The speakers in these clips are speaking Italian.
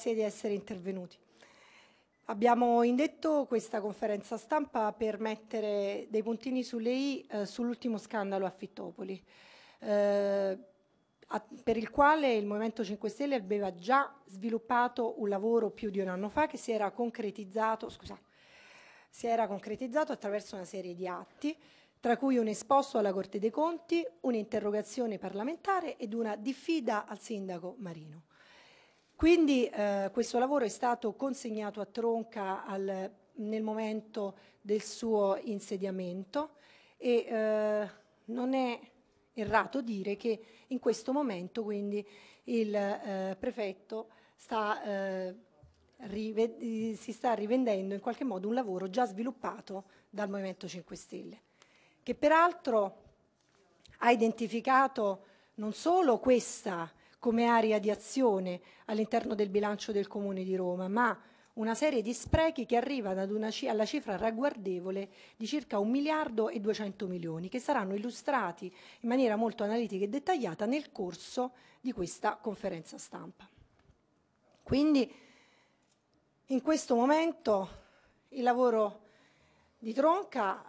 grazie di essere intervenuti. Abbiamo indetto questa conferenza stampa per mettere dei puntini sulle i eh, sull'ultimo scandalo a Fittopoli, eh, a, per il quale il Movimento 5 Stelle aveva già sviluppato un lavoro più di un anno fa che si era concretizzato, scusate, si era concretizzato attraverso una serie di atti tra cui un esposto alla Corte dei Conti, un'interrogazione parlamentare ed una diffida al sindaco Marino. Quindi eh, questo lavoro è stato consegnato a Tronca al, nel momento del suo insediamento e eh, non è errato dire che in questo momento quindi il eh, prefetto sta, eh, si sta rivendendo in qualche modo un lavoro già sviluppato dal Movimento 5 Stelle, che peraltro ha identificato non solo questa come area di azione all'interno del bilancio del Comune di Roma, ma una serie di sprechi che arriva alla cifra ragguardevole di circa 1 miliardo e 200 milioni, che saranno illustrati in maniera molto analitica e dettagliata nel corso di questa conferenza stampa. Quindi in questo momento il lavoro di Tronca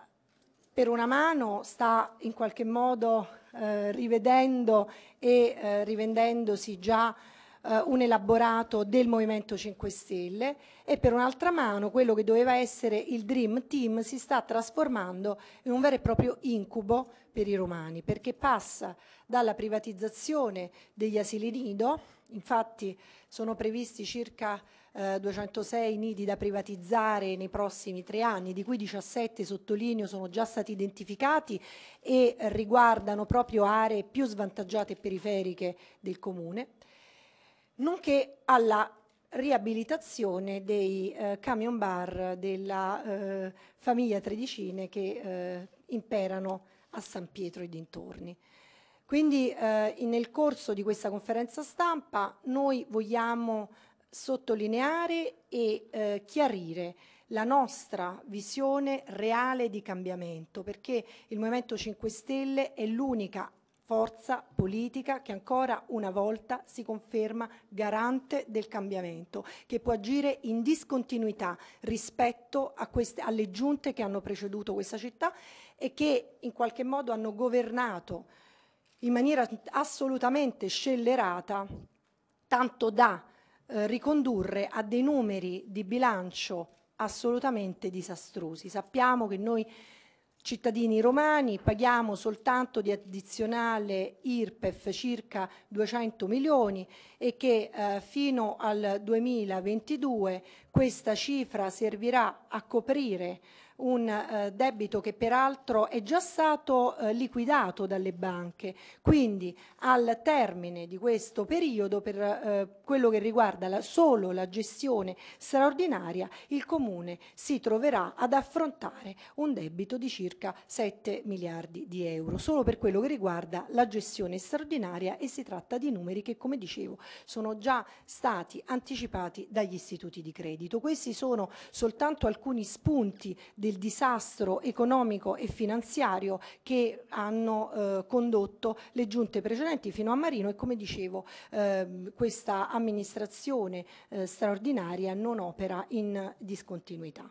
per una mano sta in qualche modo eh, rivedendo e eh, rivendendosi già eh, un elaborato del Movimento 5 Stelle e per un'altra mano quello che doveva essere il Dream Team si sta trasformando in un vero e proprio incubo per i romani perché passa dalla privatizzazione degli asili nido, infatti sono previsti circa eh, 206 nidi da privatizzare nei prossimi tre anni, di cui 17, sottolineo, sono già stati identificati e riguardano proprio aree più svantaggiate e periferiche del Comune, nonché alla riabilitazione dei eh, camion bar della eh, famiglia Tredicine che eh, imperano a San Pietro e dintorni. Quindi eh, nel corso di questa conferenza stampa noi vogliamo sottolineare e eh, chiarire la nostra visione reale di cambiamento, perché il Movimento 5 Stelle è l'unica forza politica che ancora una volta si conferma garante del cambiamento, che può agire in discontinuità rispetto queste, alle giunte che hanno preceduto questa città e che in qualche modo hanno governato in maniera assolutamente scellerata, tanto da eh, ricondurre a dei numeri di bilancio assolutamente disastrosi. Sappiamo che noi cittadini romani paghiamo soltanto di addizionale IRPEF circa 200 milioni e che eh, fino al 2022 questa cifra servirà a coprire un eh, debito che peraltro è già stato eh, liquidato dalle banche. Quindi al termine di questo periodo, per eh, quello che riguarda la, solo la gestione straordinaria, il Comune si troverà ad affrontare un debito di circa 7 miliardi di euro, solo per quello che riguarda la gestione straordinaria e si tratta di numeri che, come dicevo, sono già stati anticipati dagli istituti di credito. Questi sono soltanto alcuni spunti di del disastro economico e finanziario che hanno eh, condotto le giunte precedenti fino a Marino e come dicevo eh, questa amministrazione eh, straordinaria non opera in discontinuità.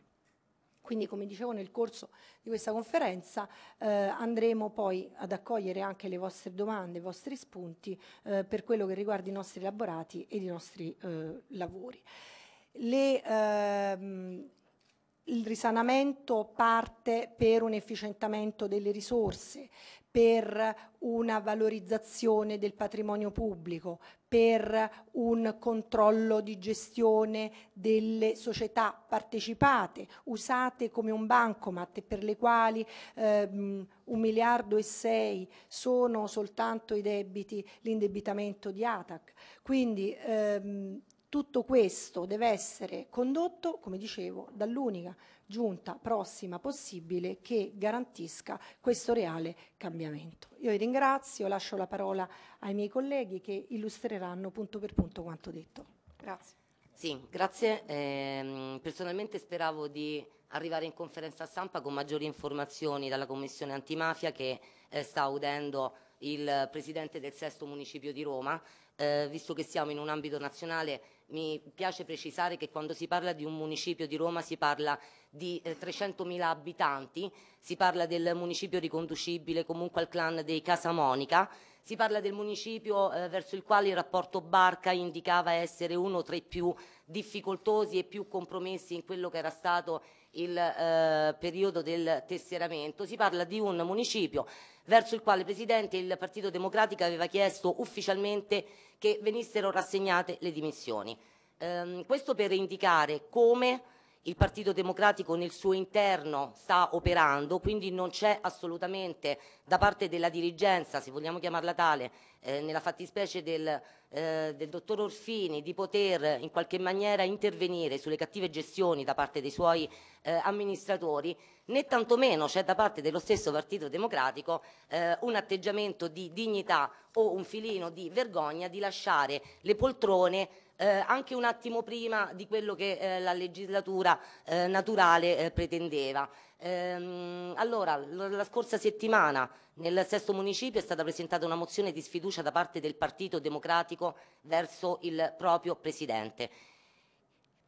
Quindi come dicevo nel corso di questa conferenza eh, andremo poi ad accogliere anche le vostre domande, i vostri spunti eh, per quello che riguarda i nostri elaborati ed i nostri eh, lavori. Le, ehm, il risanamento parte per un efficientamento delle risorse, per una valorizzazione del patrimonio pubblico, per un controllo di gestione delle società partecipate, usate come un bancomat e per le quali ehm, un miliardo e sei sono soltanto i debiti, l'indebitamento di ATAC. Quindi ehm, tutto questo deve essere condotto, come dicevo, dall'unica giunta prossima possibile che garantisca questo reale cambiamento. Io vi ringrazio, lascio la parola ai miei colleghi che illustreranno punto per punto quanto detto. Grazie. Sì, grazie. Eh, personalmente speravo di arrivare in conferenza stampa con maggiori informazioni dalla Commissione antimafia che eh, sta udendo il presidente del sesto municipio di Roma eh, visto che siamo in un ambito nazionale, mi piace precisare che quando si parla di un municipio di Roma si parla di eh, 300.000 abitanti, si parla del municipio riconducibile comunque al clan dei Casa Monica, si parla del municipio eh, verso il quale il rapporto Barca indicava essere uno tra i più difficoltosi e più compromessi in quello che era stato il eh, periodo del tesseramento, si parla di un municipio verso il quale Presidente il Partito Democratico aveva chiesto ufficialmente che venissero rassegnate le dimissioni. Ehm, questo per indicare come il Partito Democratico nel suo interno sta operando, quindi non c'è assolutamente da parte della dirigenza, se vogliamo chiamarla tale, eh, nella fattispecie del, eh, del, dottor Orfini, di poter in qualche maniera intervenire sulle cattive gestioni da parte dei suoi eh, amministratori, né tantomeno c'è da parte dello stesso Partito Democratico eh, un atteggiamento di dignità o un filino di vergogna di lasciare le poltrone eh, anche un attimo prima di quello che eh, la legislatura eh, naturale eh, pretendeva. Ehm, allora, la scorsa settimana nel sesto municipio è stata presentata una mozione di sfiducia da parte del Partito Democratico verso il proprio Presidente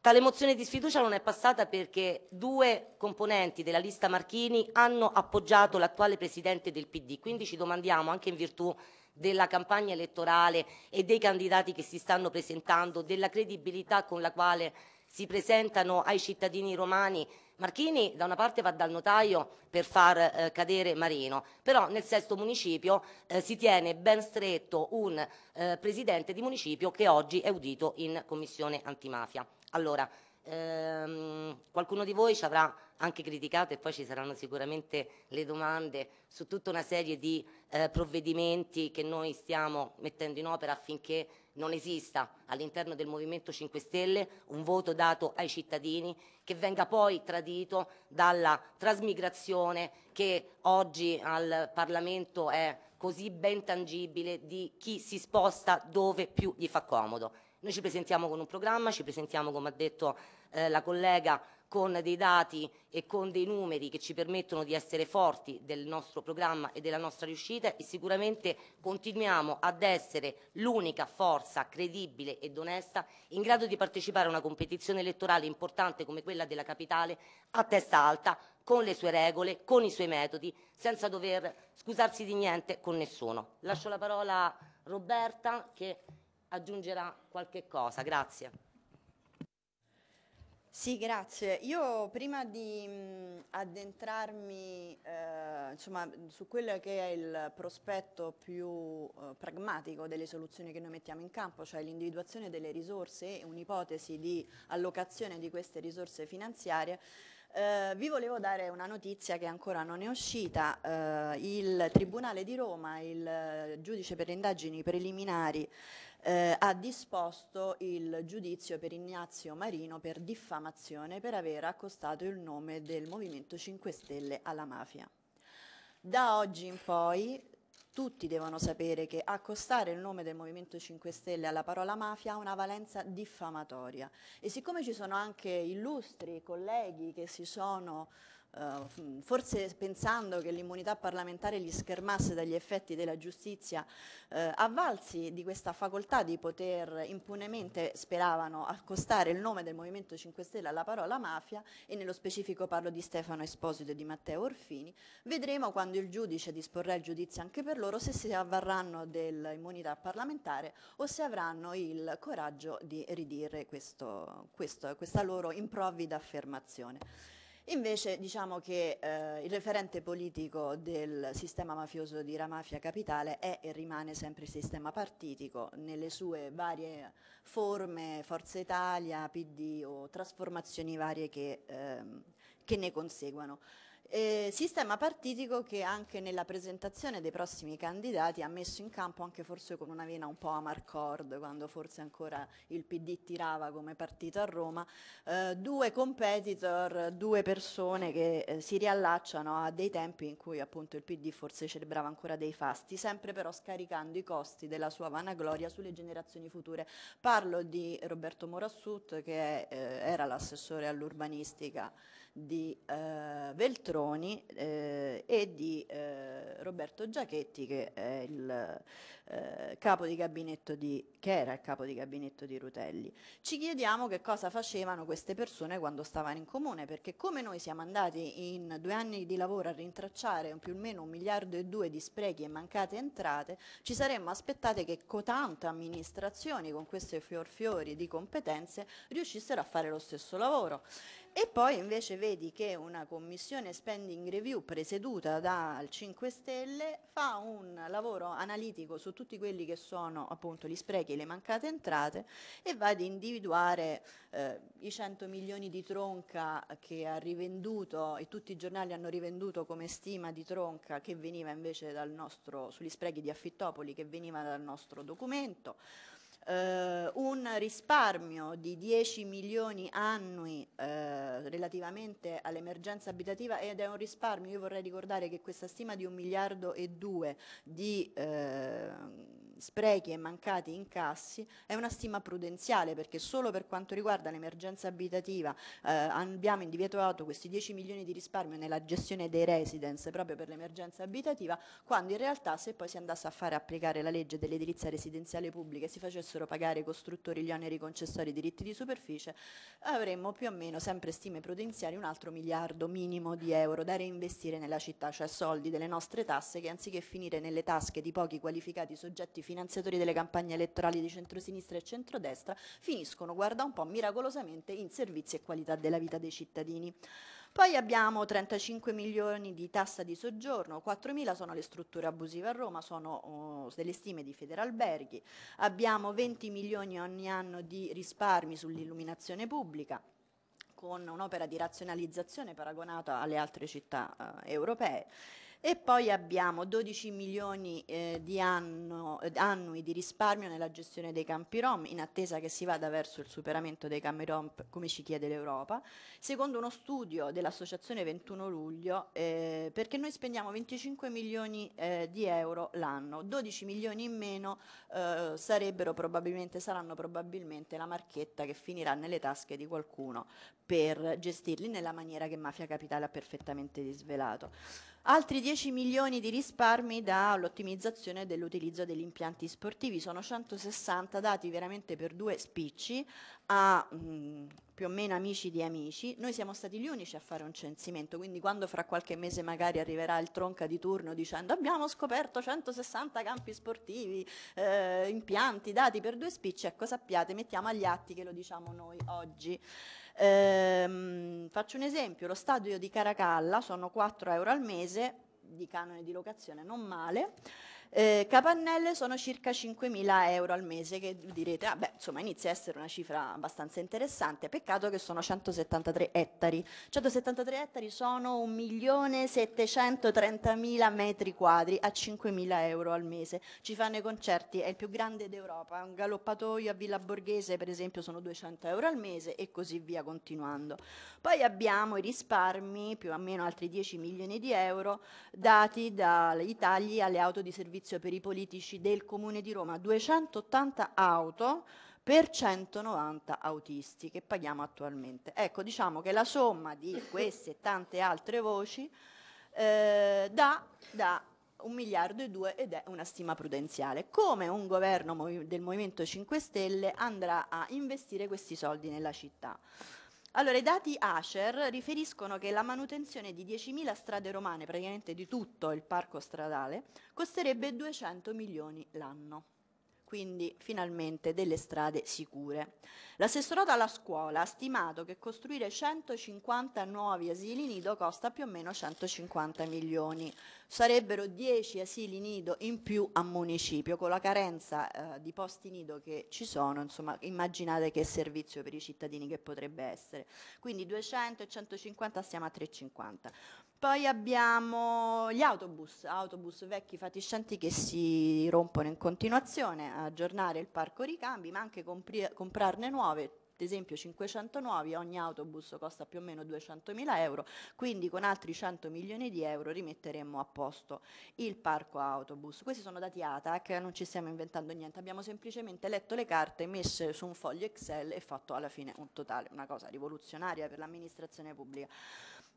Tale mozione di sfiducia non è passata perché due componenti della lista Marchini hanno appoggiato l'attuale presidente del PD, quindi ci domandiamo anche in virtù della campagna elettorale e dei candidati che si stanno presentando, della credibilità con la quale si presentano ai cittadini romani. Marchini da una parte va dal notaio per far eh, cadere Marino, però nel sesto municipio eh, si tiene ben stretto un eh, presidente di municipio che oggi è udito in commissione antimafia. Allora, ehm, qualcuno di voi ci avrà anche criticato e poi ci saranno sicuramente le domande su tutta una serie di eh, provvedimenti che noi stiamo mettendo in opera affinché non esista all'interno del Movimento 5 Stelle un voto dato ai cittadini che venga poi tradito dalla trasmigrazione che oggi al Parlamento è così ben tangibile di chi si sposta dove più gli fa comodo. Noi ci presentiamo con un programma, ci presentiamo, come ha detto eh, la collega, con dei dati e con dei numeri che ci permettono di essere forti del nostro programma e della nostra riuscita e sicuramente continuiamo ad essere l'unica forza credibile ed onesta in grado di partecipare a una competizione elettorale importante come quella della capitale a testa alta, con le sue regole, con i suoi metodi, senza dover scusarsi di niente con nessuno. Lascio la parola a Roberta che aggiungerà qualche cosa. Grazie. Sì, grazie. Io prima di mh, addentrarmi eh, insomma, su quello che è il prospetto più eh, pragmatico delle soluzioni che noi mettiamo in campo, cioè l'individuazione delle risorse e un'ipotesi di allocazione di queste risorse finanziarie, eh, vi volevo dare una notizia che ancora non è uscita. Eh, il Tribunale di Roma, il eh, giudice per le indagini preliminari, eh, ha disposto il giudizio per Ignazio Marino per diffamazione per aver accostato il nome del Movimento 5 Stelle alla mafia. Da oggi in poi tutti devono sapere che accostare il nome del Movimento 5 Stelle alla parola mafia ha una valenza diffamatoria e siccome ci sono anche illustri colleghi che si sono Uh, forse pensando che l'immunità parlamentare gli schermasse dagli effetti della giustizia, uh, avvalsi di questa facoltà di poter impunemente, speravano, accostare il nome del Movimento 5 Stelle alla parola mafia, e nello specifico parlo di Stefano Esposito e di Matteo Orfini, vedremo quando il giudice disporrà il giudizio anche per loro se si avvarranno dell'immunità parlamentare o se avranno il coraggio di ridire questo, questo, questa loro improvvida affermazione. Invece diciamo che eh, il referente politico del sistema mafioso di Ramafia Capitale è e rimane sempre il sistema partitico nelle sue varie forme, Forza Italia, PD o trasformazioni varie che, ehm, che ne conseguono. Eh, sistema partitico che anche nella presentazione dei prossimi candidati ha messo in campo anche forse con una vena un po' a Marcord quando forse ancora il PD tirava come partito a Roma, eh, due competitor, due persone che eh, si riallacciano a dei tempi in cui appunto il PD forse celebrava ancora dei fasti, sempre però scaricando i costi della sua vanagloria sulle generazioni future. Parlo di Roberto Morassut che è, eh, era l'assessore all'urbanistica di eh, Veltroni eh, e di eh, Roberto Giachetti che, è il, eh, capo di gabinetto di, che era il capo di gabinetto di Rutelli. Ci chiediamo che cosa facevano queste persone quando stavano in comune, perché come noi siamo andati in due anni di lavoro a rintracciare più o meno un miliardo e due di sprechi e mancate entrate, ci saremmo aspettate che cotante amministrazioni con queste fior fiori di competenze riuscissero a fare lo stesso lavoro. E poi invece vedi che una commissione spending review presieduta dal 5 Stelle fa un lavoro analitico su tutti quelli che sono appunto gli sprechi e le mancate entrate e va ad individuare eh, i 100 milioni di tronca che ha rivenduto e tutti i giornali hanno rivenduto come stima di tronca che veniva invece dal nostro, sugli sprechi di Affittopoli che veniva dal nostro documento eh, un risparmio di 10 milioni annui eh, relativamente all'emergenza abitativa ed è un risparmio, io vorrei ricordare che questa stima di un miliardo e due di... Eh, sprechi e mancati incassi è una stima prudenziale perché solo per quanto riguarda l'emergenza abitativa eh, abbiamo individuato questi 10 milioni di risparmio nella gestione dei residence proprio per l'emergenza abitativa, quando in realtà se poi si andasse a fare applicare la legge dell'edilizia residenziale pubblica e si facessero pagare ai costruttori gli oneri concessori i diritti di superficie, avremmo più o meno sempre stime prudenziali un altro miliardo minimo di euro da reinvestire nella città, cioè soldi delle nostre tasse che anziché finire nelle tasche di pochi qualificati soggetti finanziari finanziatori delle campagne elettorali di centrosinistra e centrodestra finiscono, guarda un po', miracolosamente in servizi e qualità della vita dei cittadini. Poi abbiamo 35 milioni di tassa di soggiorno, 4 mila sono le strutture abusive a Roma, sono oh, delle stime di Federalberghi, abbiamo 20 milioni ogni anno di risparmi sull'illuminazione pubblica, con un'opera di razionalizzazione paragonata alle altre città eh, europee e poi abbiamo 12 milioni eh, di anno, eh, annui di risparmio nella gestione dei campi rom, in attesa che si vada verso il superamento dei campi rom come ci chiede l'Europa. Secondo uno studio dell'Associazione 21 luglio, eh, perché noi spendiamo 25 milioni eh, di euro l'anno, 12 milioni in meno eh, probabilmente, saranno probabilmente la marchetta che finirà nelle tasche di qualcuno per gestirli nella maniera che Mafia Capitale ha perfettamente disvelato. Altri 10 milioni di risparmi dall'ottimizzazione dell'utilizzo degli impianti sportivi, sono 160 dati veramente per due spicci, a mh, mm, più o meno amici di amici, noi siamo stati gli unici a fare un censimento, quindi quando fra qualche mese magari arriverà il tronca di turno dicendo abbiamo scoperto 160 campi sportivi, eh, impianti dati per due spicci, ecco sappiate, mettiamo agli atti che lo diciamo noi oggi. Ehm, faccio un esempio, lo stadio di Caracalla sono 4 euro al mese di canone di locazione, non male. Eh, capannelle sono circa 5.000 euro al mese, che direte, ah insomma inizia a essere una cifra abbastanza interessante, peccato che sono 173 ettari. 173 ettari sono 1.730.000 metri quadri a 5.000 euro al mese. Ci fanno i concerti, è il più grande d'Europa, un galoppatoio a Villa Borghese per esempio sono 200 euro al mese e così via continuando. Poi abbiamo i risparmi, più o meno altri 10 milioni di euro, dati dai tagli alle auto di servizio servizio per i politici del Comune di Roma, 280 auto per 190 autisti che paghiamo attualmente. Ecco, diciamo che la somma di queste e tante altre voci eh, dà, dà un miliardo e due ed è una stima prudenziale. Come un governo del Movimento 5 Stelle andrà a investire questi soldi nella città? Allora, i dati ACER riferiscono che la manutenzione di 10.000 strade romane, praticamente di tutto il parco stradale, costerebbe 200 milioni l'anno quindi finalmente delle strade sicure. L'assessorato alla scuola ha stimato che costruire 150 nuovi asili nido costa più o meno 150 milioni. Sarebbero 10 asili nido in più a municipio, con la carenza eh, di posti nido che ci sono, insomma, immaginate che servizio per i cittadini che potrebbe essere. Quindi 200 e 150 siamo a 350. Poi abbiamo gli autobus, autobus vecchi fatiscenti che si rompono in continuazione, aggiornare il parco ricambi, ma anche compri- comprarne nuove, ad esempio 500 nuovi, ogni autobus costa più o meno 200.000 euro, quindi con altri 100 milioni di euro rimetteremo a posto il parco autobus. Questi sono dati ATAC, non ci stiamo inventando niente, abbiamo semplicemente letto le carte, messe su un foglio Excel e fatto alla fine un totale, una cosa rivoluzionaria per l'amministrazione pubblica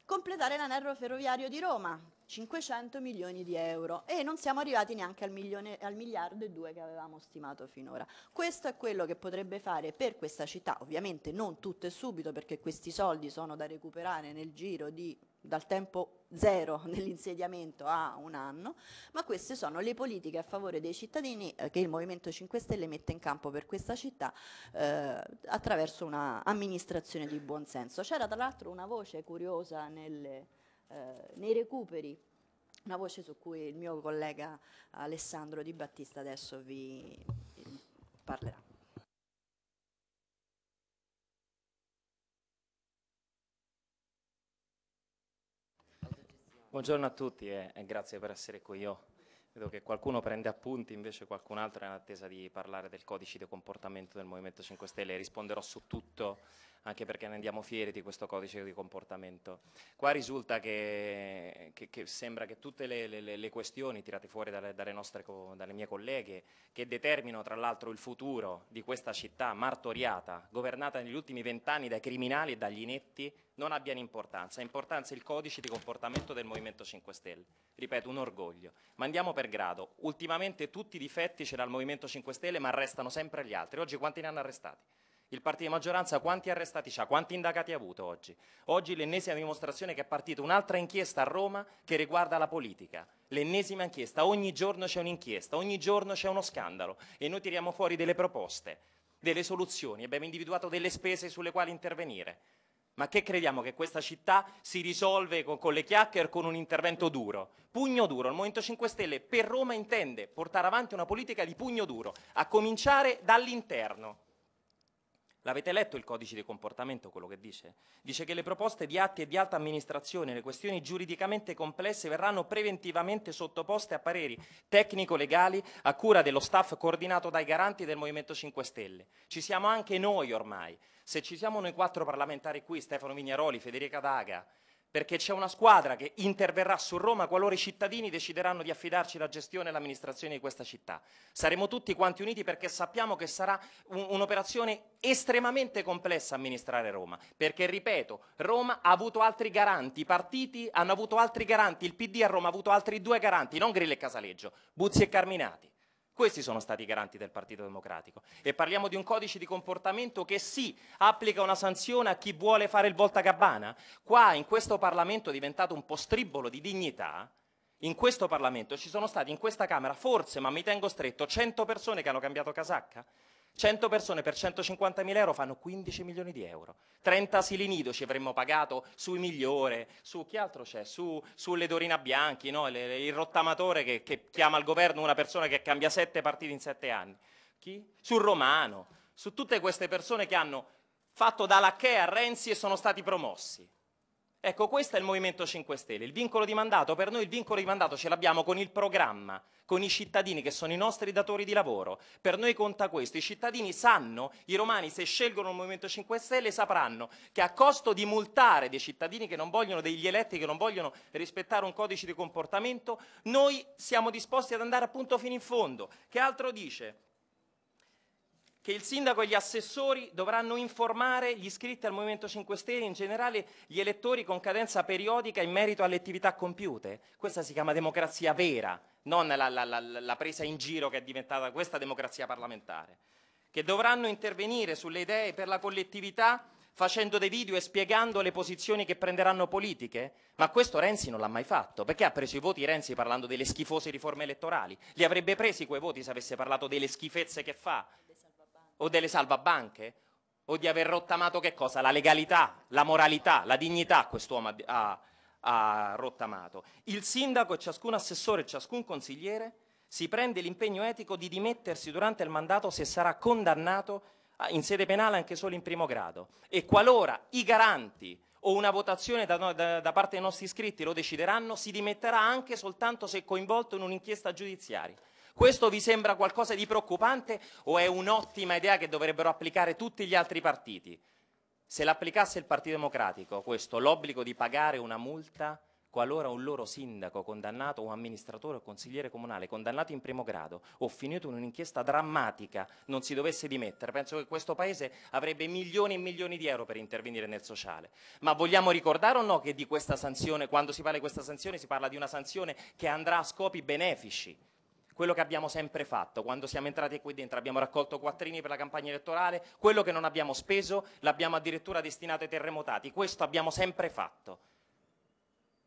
completare l'anello ferroviario di Roma, 500 milioni di euro e non siamo arrivati neanche al, milione, al, miliardo e due che avevamo stimato finora. Questo è quello che potrebbe fare per questa città, ovviamente non tutto e subito perché questi soldi sono da recuperare nel giro di dal tempo zero dell'insediamento a un anno, ma queste sono le politiche a favore dei cittadini eh, che il Movimento 5 Stelle mette in campo per questa città eh, attraverso un'amministrazione di buonsenso. C'era tra l'altro una voce curiosa nelle, eh, nei recuperi una voce su cui il mio collega Alessandro Di Battista adesso vi parlerà. Buongiorno a tutti e, e, grazie per essere qui. Io vedo che qualcuno prende appunti, invece qualcun altro è in attesa di parlare del codice di comportamento del Movimento 5 Stelle. Risponderò su tutto anche perché ne andiamo fieri di questo codice di comportamento. Qua risulta che, che, che sembra che tutte le, le, le questioni tirate fuori dalle, dalle, nostre, dalle mie colleghe, che determinano tra l'altro il futuro di questa città martoriata, governata negli ultimi vent'anni dai criminali e dagli inetti, non abbiano importanza. Ha importanza il codice di comportamento del Movimento 5 Stelle. Ripeto, un orgoglio. Ma andiamo per grado. Ultimamente tutti i difetti ce l'ha il Movimento 5 Stelle, ma arrestano sempre gli altri. Oggi quanti ne hanno arrestati? Il partito di maggioranza quanti arrestati ha? Quanti indagati ha avuto oggi? Oggi l'ennesima dimostrazione che è partita un'altra inchiesta a Roma che riguarda la politica. L'ennesima inchiesta, ogni giorno c'è un'inchiesta, ogni giorno c'è uno scandalo e noi tiriamo fuori delle proposte, delle soluzioni, abbiamo individuato delle spese sulle quali intervenire. Ma che crediamo che questa città si risolve con, con le chiacchiere con un intervento duro? Pugno duro. Il Movimento 5 Stelle per Roma intende portare avanti una politica di pugno duro, a cominciare dall'interno. L'avete letto il codice di comportamento, quello che dice? Dice che le proposte di atti e di alta amministrazione, le questioni giuridicamente complesse, verranno preventivamente sottoposte a pareri tecnico-legali a cura dello staff coordinato dai garanti del Movimento 5 Stelle. Ci siamo anche noi ormai. Se ci siamo noi quattro parlamentari qui, Stefano Vignaroli, Federica Daga, perché c'è una squadra che interverrà su Roma qualora i cittadini decideranno di affidarci la gestione e l'amministrazione di questa città. Saremo tutti quanti uniti perché sappiamo che sarà un'operazione estremamente complessa amministrare Roma, perché ripeto, Roma ha avuto altri garanti, i partiti hanno avuto altri garanti, il PD a Roma ha avuto altri due garanti, non Grillo e Casaleggio, Buzzi e Carminati. Questi sono stati i garanti del Partito Democratico. E parliamo di un codice di comportamento che sì, applica una sanzione a chi vuole fare il volta gabbana. Qua in questo Parlamento è diventato un po' stribolo di dignità. In questo Parlamento ci sono stati in questa Camera, forse, ma mi tengo stretto, 100 persone che hanno cambiato casacca. 100 persone per 150 mila euro fanno 15 milioni di euro. 30 asili nido ci avremmo pagato sui migliore, su chi altro c'è? Su, sulle Dorina Bianchi, no? le, le, il rottamatore che, che chiama al governo una persona che cambia sette partiti in sette anni. Chi? Sul Romano, su tutte queste persone che hanno fatto da lacchè a Renzi e sono stati promossi. Ecco, questo è il Movimento 5 Stelle. Il vincolo di mandato, per noi il vincolo di mandato ce l'abbiamo con il programma, con i cittadini che sono i nostri datori di lavoro. Per noi conta questo. I cittadini sanno, i romani se scelgono il Movimento 5 Stelle sapranno che a costo di multare dei cittadini che non vogliono, degli eletti che non vogliono rispettare un codice di comportamento, noi siamo disposti ad andare appunto fino in fondo. Che altro dice? che il sindaco e gli assessori dovranno informare gli iscritti al Movimento 5 Stelle e in generale gli elettori con cadenza periodica in merito alle attività compiute. Questa si chiama democrazia vera, non la, la, la, la presa in giro che è diventata questa democrazia parlamentare. Che dovranno intervenire sulle idee per la collettività facendo dei video e spiegando le posizioni che prenderanno politiche? Ma questo Renzi non l'ha mai fatto, perché ha preso i voti Renzi parlando delle schifose riforme elettorali? Li avrebbe presi quei voti se avesse parlato delle schifezze che fa? o delle salvabanche o di aver rottamato che cosa? La legalità, la moralità, la dignità quest'uomo ha, ha rottamato. Il sindaco e ciascun assessore e ciascun consigliere si prende l'impegno etico di dimettersi durante il mandato se sarà condannato in sede penale anche solo in primo grado e qualora i garanti o una votazione da, da, da, parte dei nostri iscritti lo decideranno, si dimetterà anche soltanto se coinvolto in un'inchiesta giudiziaria. Questo vi sembra qualcosa di preoccupante o è un'ottima idea che dovrebbero applicare tutti gli altri partiti? Se l'applicasse il Partito Democratico, questo, l'obbligo di pagare una multa qualora un loro sindaco condannato o amministratore o consigliere comunale condannato in primo grado o finito in un'inchiesta drammatica non si dovesse dimettere, penso che questo Paese avrebbe milioni e milioni di euro per intervenire nel sociale. Ma vogliamo ricordare o no che di questa sanzione, quando si parla di questa sanzione, si parla di una sanzione che andrà a scopi benefici? quello che abbiamo sempre fatto. Quando siamo entrati qui dentro abbiamo raccolto quattrini per la campagna elettorale, quello che non abbiamo speso l'abbiamo addirittura destinato ai terremotati, questo abbiamo sempre fatto.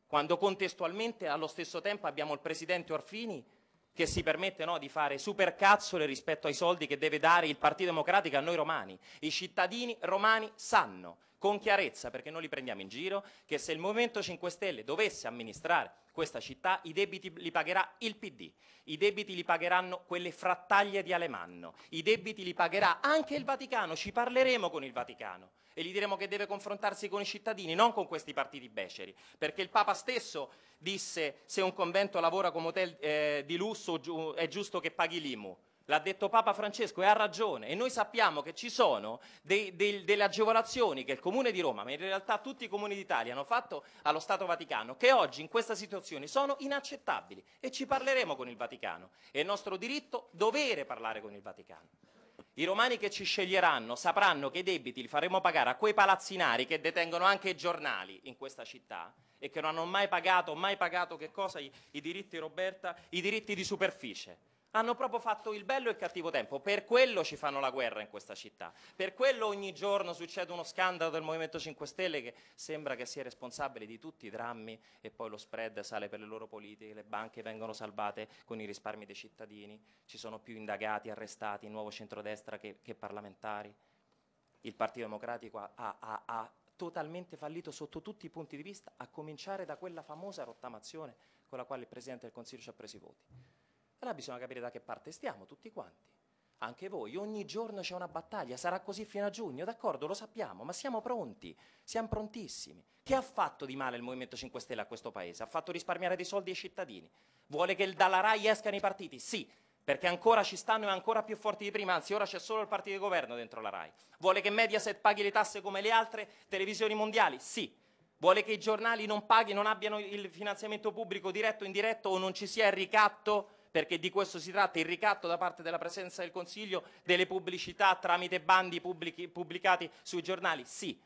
Quando contestualmente allo stesso tempo abbiamo il presidente Orfini che si permette no, di fare supercazzole rispetto ai soldi che deve dare il Partito Democratico a noi romani. I cittadini romani sanno con chiarezza, perché non li prendiamo in giro, che se il Movimento 5 Stelle dovesse amministrare questa città, i debiti li pagherà il PD, i debiti li pagheranno quelle frattaglie di Alemanno, i debiti li pagherà anche il Vaticano, ci parleremo con il Vaticano e gli diremo che deve confrontarsi con i cittadini, non con questi partiti beceri, perché il Papa stesso disse se un convento lavora come hotel eh, di lusso è giusto che paghi l'IMU l'ha detto Papa Francesco e ha ragione e noi sappiamo che ci sono dei, dei, delle agevolazioni che il Comune di Roma, ma in realtà tutti i comuni d'Italia hanno fatto allo Stato Vaticano, che oggi in questa situazione sono inaccettabili e ci parleremo con il Vaticano. È nostro diritto dovere parlare con il Vaticano. I romani che ci sceglieranno sapranno che i debiti li faremo pagare a quei palazzinari che detengono anche i giornali in questa città e che non hanno mai pagato, mai pagato che cosa? I, i diritti, Roberta? I diritti di superficie hanno proprio fatto il bello e il cattivo tempo, per quello ci fanno la guerra in questa città, per quello ogni giorno succede uno scandalo del Movimento 5 Stelle che sembra che sia responsabile di tutti i drammi e poi lo spread sale per le loro politiche, le banche vengono salvate con i risparmi dei cittadini, ci sono più indagati, arrestati, nuovo centrodestra che, che parlamentari. Il Partito Democratico ha, ha, ha totalmente fallito sotto tutti i punti di vista, a cominciare da quella famosa rottamazione con la quale il Presidente del Consiglio ci ha preso i voti. Allora bisogna capire da che parte stiamo tutti quanti. Anche voi, ogni giorno c'è una battaglia, sarà così fino a giugno, d'accordo, lo sappiamo, ma siamo pronti, siamo prontissimi. Che ha fatto di male il Movimento 5 Stelle a questo Paese? Ha fatto risparmiare dei soldi ai cittadini? Vuole che dalla RAI escano i partiti? Sì, perché ancora ci stanno e ancora più forti di prima, anzi ora c'è solo il partito di governo dentro la RAI. Vuole che Mediaset paghi le tasse come le altre televisioni mondiali? Sì. Vuole che i giornali non paghi, non abbiano il finanziamento pubblico diretto o indiretto o non ci sia il ricatto perché di questo si tratta, il ricatto da parte della presenza del Consiglio delle pubblicità tramite bandi pubblici, pubblicati sui giornali? Sì.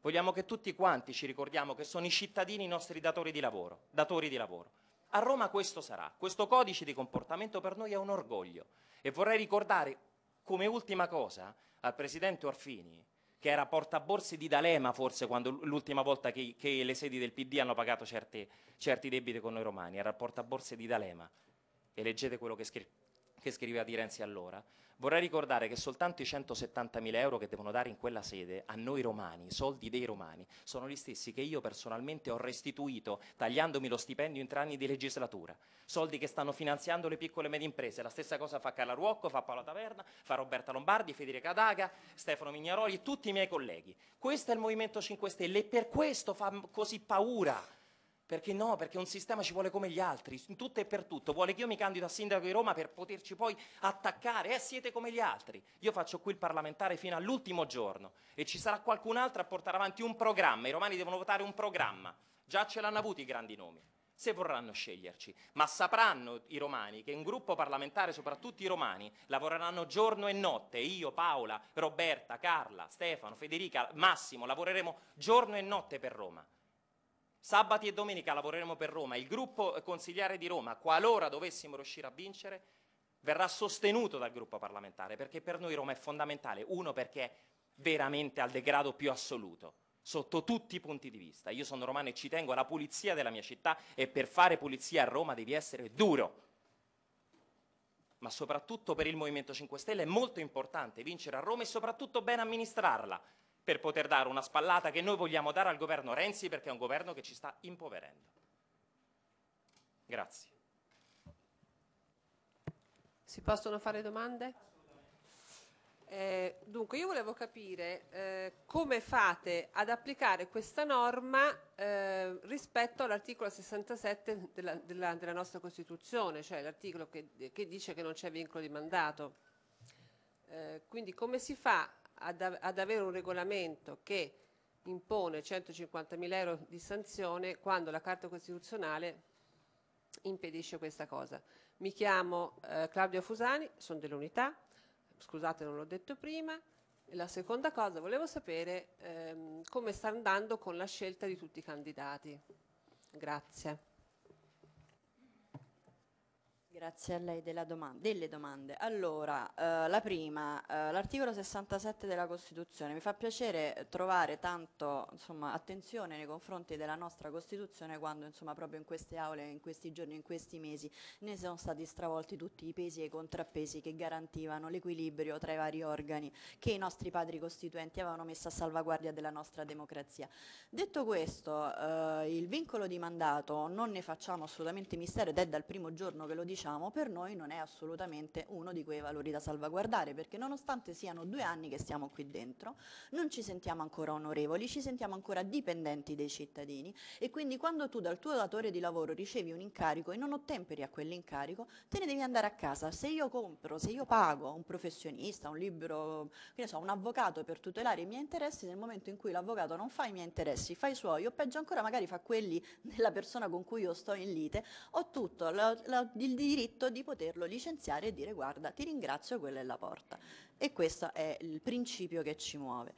Vogliamo che tutti quanti ci ricordiamo che sono i cittadini i nostri datori di lavoro. Datori di lavoro. A Roma questo sarà. Questo codice di comportamento per noi è un orgoglio. E vorrei ricordare come ultima cosa al Presidente Orfini, che era portaborsi di D'Alema forse quando, l'ultima volta che, che, le sedi del PD hanno pagato certi, certi debiti con noi romani, era portaborsi di D'Alema e leggete quello che, scri- che scriveva Di Renzi allora, vorrei ricordare che soltanto i 170.000 euro che devono dare in quella sede a noi romani, soldi dei romani, sono gli stessi che io personalmente ho restituito tagliandomi lo stipendio in tre anni di legislatura. Soldi che stanno finanziando le piccole e medie imprese. La stessa cosa fa Carla Ruocco, fa Paola Taverna, fa Roberta Lombardi, Federica Daga, Stefano Mignaroli, tutti i miei colleghi. Questo è il Movimento 5 Stelle e per questo fa così paura perché no? Perché un sistema ci vuole come gli altri, in tutto e per tutto. Vuole che io mi candido a sindaco di Roma per poterci poi attaccare. Eh, siete come gli altri. Io faccio qui il parlamentare fino all'ultimo giorno e ci sarà qualcun altro a portare avanti un programma. I romani devono votare un programma. Già ce l'hanno avuto i grandi nomi, se vorranno sceglierci. Ma sapranno i romani che un gruppo parlamentare, soprattutto i romani, lavoreranno giorno e notte. Io, Paola, Roberta, Carla, Stefano, Federica, Massimo, lavoreremo giorno e notte per Roma Sabati e domenica lavoreremo per Roma. Il gruppo consigliare di Roma, qualora dovessimo riuscire a vincere, verrà sostenuto dal gruppo parlamentare, perché per noi Roma è fondamentale. Uno, perché è veramente al degrado più assoluto, sotto tutti i punti di vista. Io sono romano e ci tengo alla pulizia della mia città e per fare pulizia a Roma devi essere duro. Ma soprattutto per il Movimento 5 Stelle è molto importante vincere a Roma e soprattutto ben amministrarla per poter dare una spallata che noi vogliamo dare al governo Renzi perché è un governo che ci sta impoverendo. Grazie. Si possono fare domande? Eh, dunque, io volevo capire eh, come fate ad applicare questa norma eh, rispetto all'articolo 67 della, della, della, nostra Costituzione, cioè l'articolo che, che, dice che non c'è vincolo di mandato. Eh, quindi come si fa ad, ad avere un regolamento che impone 150.000 euro di sanzione quando la Carta Costituzionale impedisce questa cosa. Mi chiamo eh, Claudia Fusani, sono dell'unità, scusate non l'ho detto prima. La seconda cosa, volevo sapere ehm, come sta andando con la scelta di tutti i candidati. Grazie. Grazie a lei domanda, delle domande. Allora, eh, la prima, eh, l'articolo 67 della Costituzione. Mi fa piacere trovare tanto insomma, attenzione nei confronti della nostra Costituzione quando insomma, proprio in queste aule, in questi giorni, in questi mesi ne sono stati stravolti tutti i pesi e i contrappesi che garantivano l'equilibrio tra i vari organi che i nostri padri costituenti avevano messo a salvaguardia della nostra democrazia. Detto questo, eh, il vincolo di mandato non ne facciamo assolutamente mistero ed è dal primo giorno che lo dice diciamo diciamo, per noi non è assolutamente uno di quei valori da salvaguardare, perché nonostante siano due anni che stiamo qui dentro, non ci sentiamo ancora onorevoli, ci sentiamo ancora dipendenti dei cittadini e quindi quando tu dal tuo datore di lavoro ricevi un incarico e non ottemperi a quell'incarico, te ne devi andare a casa. Se io compro, se io pago un professionista, un libro, che ne so, un avvocato per tutelare i miei interessi, nel momento in cui l'avvocato non fa i miei interessi, fa i suoi, o peggio ancora magari fa quelli della persona con cui io sto in lite, ho tutto la, la, il diritto diritto di poterlo licenziare e dire guarda ti ringrazio, quella è la porta. E questo è il principio che ci muove.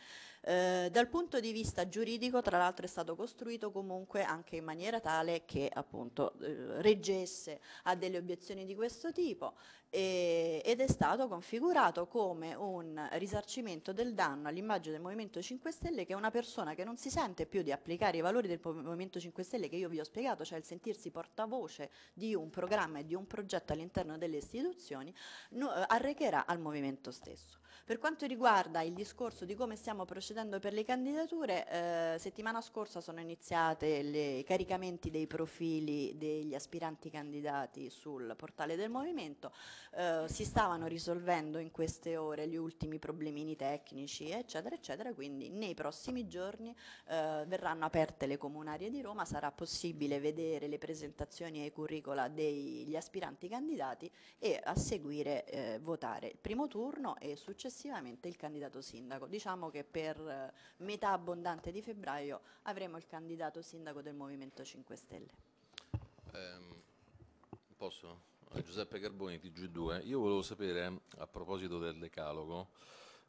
Eh, dal punto di vista giuridico, tra l'altro, è stato costruito comunque anche in maniera tale che appunto eh, reggesse a delle obiezioni di questo tipo e, ed è stato configurato come un risarcimento del danno all'immagine del Movimento 5 Stelle che una persona che non si sente più di applicare i valori del Movimento 5 Stelle che io vi ho spiegato, cioè il sentirsi portavoce di un programma e di un progetto all'interno delle istituzioni, no, arrecherà al movimento stesso. Per quanto riguarda il discorso di come stiamo procedendo per le candidature, eh, settimana scorsa sono iniziate i caricamenti dei profili degli aspiranti candidati sul portale del movimento, eh, si stavano risolvendo in queste ore gli ultimi problemini tecnici, eccetera, eccetera, quindi nei prossimi giorni eh, verranno aperte le comunarie di Roma, sarà possibile vedere le presentazioni e i curricula degli aspiranti candidati e a seguire eh, votare il primo turno e successivamente successivamente il candidato sindaco. Diciamo che per eh, metà abbondante di febbraio avremo il candidato sindaco del Movimento 5 Stelle. Ehm, eh, posso? Giuseppe Carboni, TG2. Io volevo sapere, a proposito del decalogo,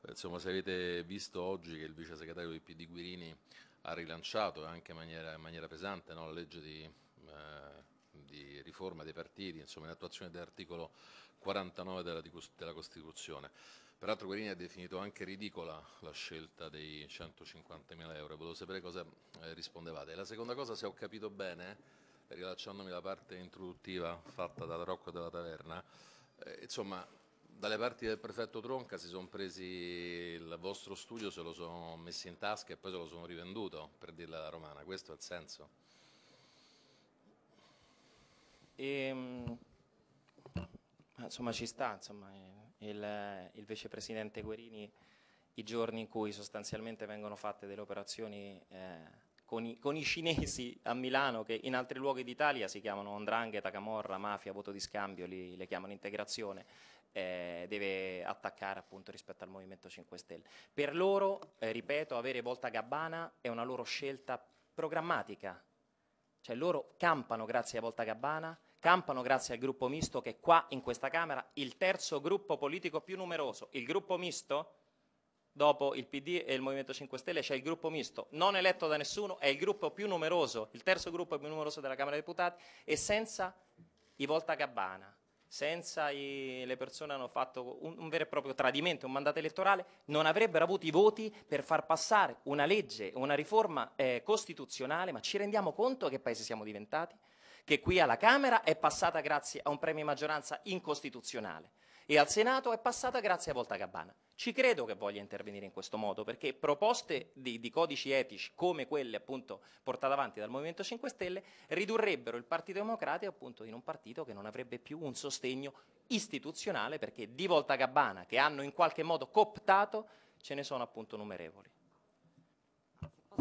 eh, insomma, se avete visto oggi che il vice segretario di PD Guirini ha rilanciato anche in maniera, in maniera pesante no, la legge di, eh, di, riforma dei partiti, insomma, in attuazione dell'articolo 49 della, della Costituzione. Peraltro Guerini ha definito anche ridicola la scelta dei 150.000 euro, volevo sapere cosa eh, rispondevate. La seconda cosa, se ho capito bene, rilacciandomi la parte introduttiva fatta da Rocco della Taverna, eh, insomma, dalle parti del prefetto Tronca si sono presi il vostro studio, se lo sono messi in tasca e poi se lo sono rivenduto, per dirla la romana, questo è il senso? E, ehm, insomma ci sta, insomma... È eh il, il vicepresidente Guerini i giorni in cui sostanzialmente vengono fatte delle operazioni eh, con, i, con, i, cinesi a Milano che in altri luoghi d'Italia si chiamano ondrangheta, camorra, mafia, voto di scambio, li, le chiamano integrazione, eh, deve attaccare appunto rispetto al Movimento 5 Stelle. Per loro, eh, ripeto, avere Volta Gabbana è una loro scelta programmatica, cioè loro campano grazie a Volta Gabbana campano grazie al gruppo misto che qua in questa Camera il terzo gruppo politico più numeroso, il gruppo misto, dopo il PD e il Movimento 5 Stelle c'è il gruppo misto, non eletto da nessuno, è il gruppo più numeroso, il terzo gruppo più numeroso della Camera dei Deputati e senza i Volta Gabbana, senza i, le persone che hanno fatto un, un, vero e proprio tradimento, un mandato elettorale, non avrebbero avuto i voti per far passare una legge, una riforma eh, costituzionale, ma ci rendiamo conto che paese siamo diventati? che qui alla Camera è passata grazie a un premio di maggioranza incostituzionale e al Senato è passata grazie a Volta Gabbana. Ci credo che voglia intervenire in questo modo, perché proposte di, di, codici etici come quelle appunto portate avanti dal Movimento 5 Stelle ridurrebbero il Partito Democratico appunto in un partito che non avrebbe più un sostegno istituzionale, perché di Volta Gabbana, che hanno in qualche modo cooptato, ce ne sono appunto numerevoli.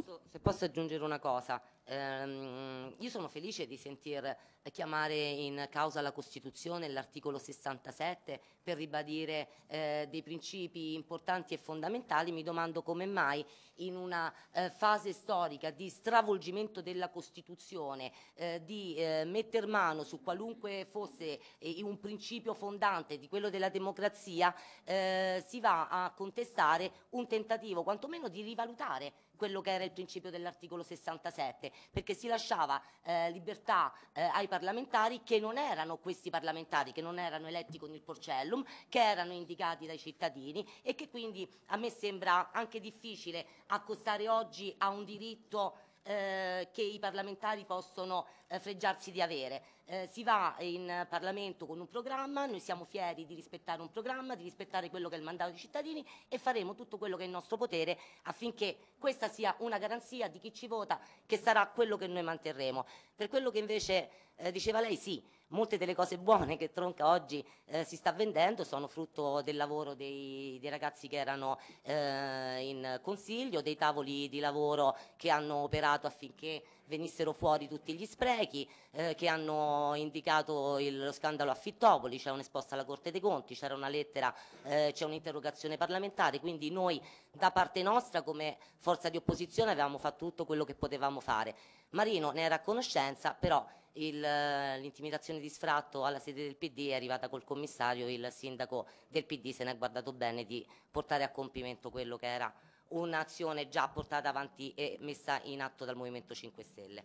Posso, se posso aggiungere una cosa, ehm, io sono felice di sentir chiamare in causa la Costituzione l'articolo 67 per ribadire eh, dei principi importanti e fondamentali, mi domando come mai in una eh, fase storica di stravolgimento della Costituzione, eh, di eh, metter mano su qualunque fosse eh, un principio fondante di quello della democrazia, eh, si va a contestare un tentativo quantomeno di rivalutare quello che era il principio dell'articolo 67, perché si lasciava eh, libertà eh, ai parlamentari che non erano questi parlamentari, che non erano eletti con il porcellum, che erano indicati dai cittadini e che quindi a me sembra anche difficile accostare oggi a un diritto eh, che i parlamentari possono eh, freggiarsi di avere eh, si va in Parlamento con un programma, noi siamo fieri di rispettare un programma, di rispettare quello che è il mandato dei cittadini e faremo tutto quello che è in nostro potere affinché questa sia una garanzia di chi ci vota che sarà quello che noi manterremo. Per quello che invece eh, diceva lei, sì, molte delle cose buone che Tronca oggi eh, si sta vendendo sono frutto del lavoro dei, dei ragazzi che erano eh, in consiglio, dei tavoli di lavoro che hanno operato affinché venissero fuori tutti gli sprechi, eh, che hanno indicato il, lo scandalo a Fittopoli, c'è un'esposta alla Corte dei Conti, c'era una lettera, eh, c'è un'interrogazione parlamentare, quindi noi da parte nostra come forza di opposizione avevamo fatto tutto quello che potevamo fare. Marino ne era a conoscenza, però eh, l'intimidazione di sfratto alla sede del PD è arrivata col commissario, il sindaco del PD se ne è guardato bene di portare a compimento quello che era un'azione già portata avanti e messa in atto dal Movimento 5 Stelle.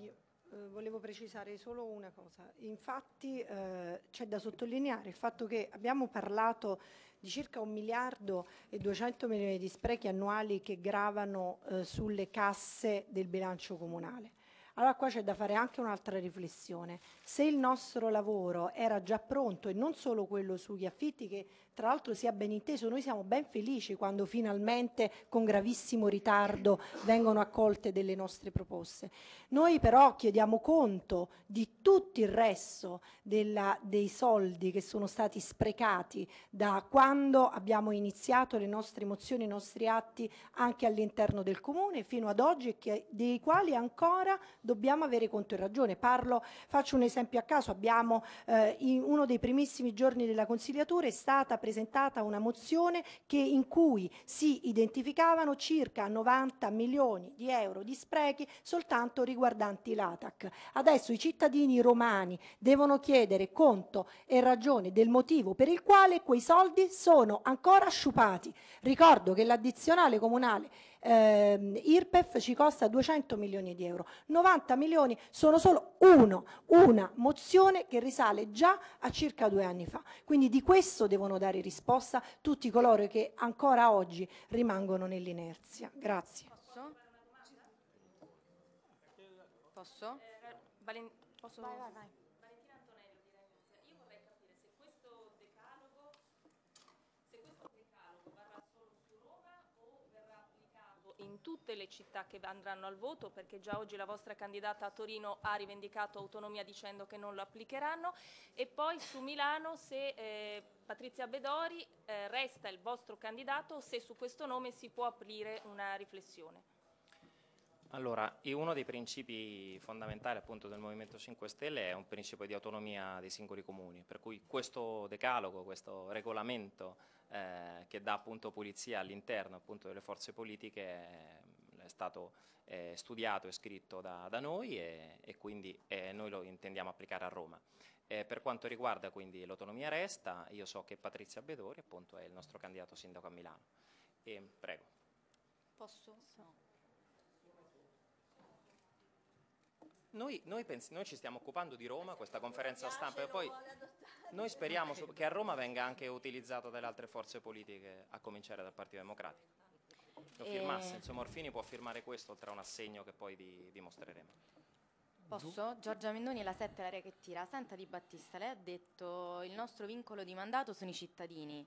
Io, eh, volevo precisare solo una cosa, infatti eh, c'è da sottolineare il fatto che abbiamo parlato di circa un miliardo e 200 milioni di sprechi annuali che gravano eh, sulle casse del bilancio comunale. Allora qua c'è da fare anche un'altra riflessione. Se il nostro lavoro era già pronto e non solo quello sugli affitti che tra l'altro sia ben inteso, noi siamo ben felici quando finalmente con gravissimo ritardo vengono accolte delle nostre proposte. Noi però chiediamo conto di tutto il resto della, dei soldi che sono stati sprecati da quando abbiamo iniziato le nostre mozioni, i nostri atti anche all'interno del Comune fino ad oggi e dei quali ancora dobbiamo avere conto e ragione. Parlo, faccio un esempio a caso, abbiamo eh, in uno dei primissimi giorni della consigliatura è stata presentata presentata una mozione che, in cui si identificavano circa 90 milioni di euro di sprechi soltanto riguardanti l'ATAC. Adesso i cittadini romani devono chiedere conto e ragione del motivo per il quale quei soldi sono ancora sciupati. Ricordo che l'addizionale comunale eh, IRPEF ci costa 200 milioni di euro. 90 milioni sono solo uno, una mozione che risale già a circa due anni fa. Quindi di questo devono dare risposta tutti coloro che ancora oggi rimangono nell'inerzia. Grazie. Posso? Posso? Posso? Vai, vai, vai. in tutte le città che andranno al voto, perché già oggi la vostra candidata a Torino ha rivendicato autonomia dicendo che non lo applicheranno, e poi su Milano se eh, Patrizia Bedori eh, resta il vostro candidato, se su questo nome si può aprire una riflessione. Allora, uno dei principi fondamentali appunto, del Movimento 5 Stelle è un principio di autonomia dei singoli comuni, per cui questo decalogo, questo regolamento eh, che dà appunto pulizia all'interno appunto delle forze politiche eh, è stato eh, studiato e scritto da, da noi e, e quindi eh, noi lo intendiamo applicare a Roma. Eh, per quanto riguarda quindi l'autonomia resta, io so che Patrizia Bedori appunto è il nostro candidato sindaco a Milano. E, prego. Posso? No. Noi, noi, pensi, noi, ci stiamo occupando di Roma, questa conferenza stampa, e poi noi speriamo che a Roma venga anche utilizzato dalle altre forze politiche, a cominciare dal Partito Democratico. Lo eh. firmasse, insomma Orfini può firmare questo oltre a un assegno che poi vi, vi mostreremo. Posso? Giorgia Mendoni, la 7 l'area che tira. Senta Di Battista, lei ha detto il nostro vincolo di mandato sono i cittadini.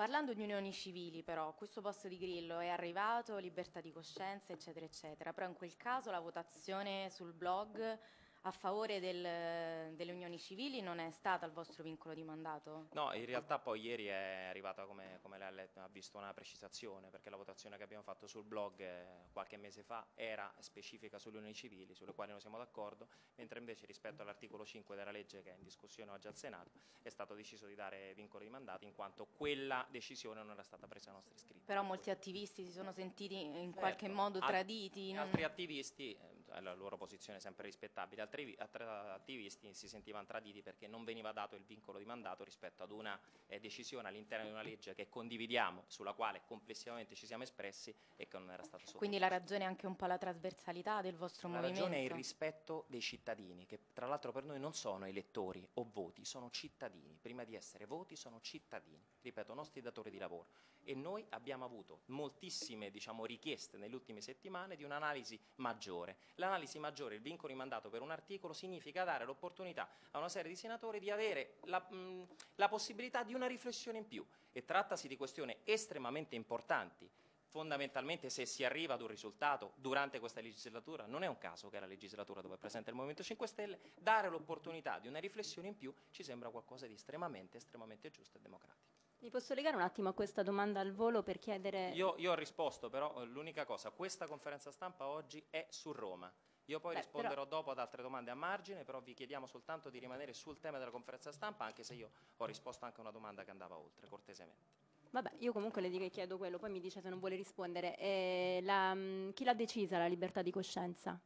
Parlando di unioni civili però, questo posto di Grillo è arrivato, libertà di coscienza eccetera eccetera, però in quel caso la votazione sul blog a favore del, delle unioni civili non è stata il vostro vincolo di mandato? No, in realtà poi ieri è arrivata, come, come lei ha, letto, ha, visto, una precisazione, perché la votazione che abbiamo fatto sul blog eh, qualche mese fa era specifica sulle unioni civili, sulle quali non siamo d'accordo, mentre invece rispetto all'articolo 5 della legge che è in discussione oggi al Senato è stato deciso di dare vincolo di mandato in quanto quella decisione non era stata presa a nostri iscritti. Però molti attivisti si sono sentiti in certo, qualche modo traditi. Altri non... attivisti, eh, la loro posizione sempre rispettabile, altri attivisti si sentivano traditi perché non veniva dato il vincolo di mandato rispetto ad una eh, decisione all'interno di una legge che condividiamo, sulla quale complessivamente ci siamo espressi e che non era stata sottoposta. Quindi la ragione è anche un po' la trasversalità del vostro la movimento? La ragione è il rispetto dei cittadini, che tra l'altro per noi non sono elettori o voti, sono cittadini, prima di essere voti sono cittadini ripeto, nostri datori di lavoro e noi abbiamo avuto moltissime diciamo, richieste nelle ultime settimane di un'analisi maggiore. L'analisi maggiore, il vincolo rimandato per un articolo, significa dare l'opportunità a una serie di senatori di avere la, mh, la possibilità di una riflessione in più e trattasi di questioni estremamente importanti fondamentalmente se si arriva ad un risultato durante questa legislatura, non è un caso che è la legislatura dove è presente il Movimento 5 Stelle, dare l'opportunità di una riflessione in più ci sembra qualcosa di estremamente, estremamente giusto e democratico. Mi posso legare un attimo a questa domanda al volo per chiedere... Io, io ho risposto, però eh, l'unica cosa, questa conferenza stampa oggi è su Roma. Io poi Beh, risponderò però... dopo ad altre domande a margine, però vi chiediamo soltanto di rimanere sul tema della conferenza stampa, anche se io ho risposto anche a una domanda che andava oltre, cortesemente. Vabbè, io comunque le dico e chiedo quello, poi mi dice se non vuole rispondere. Eh, la, mm, chi l'ha decisa la libertà di coscienza?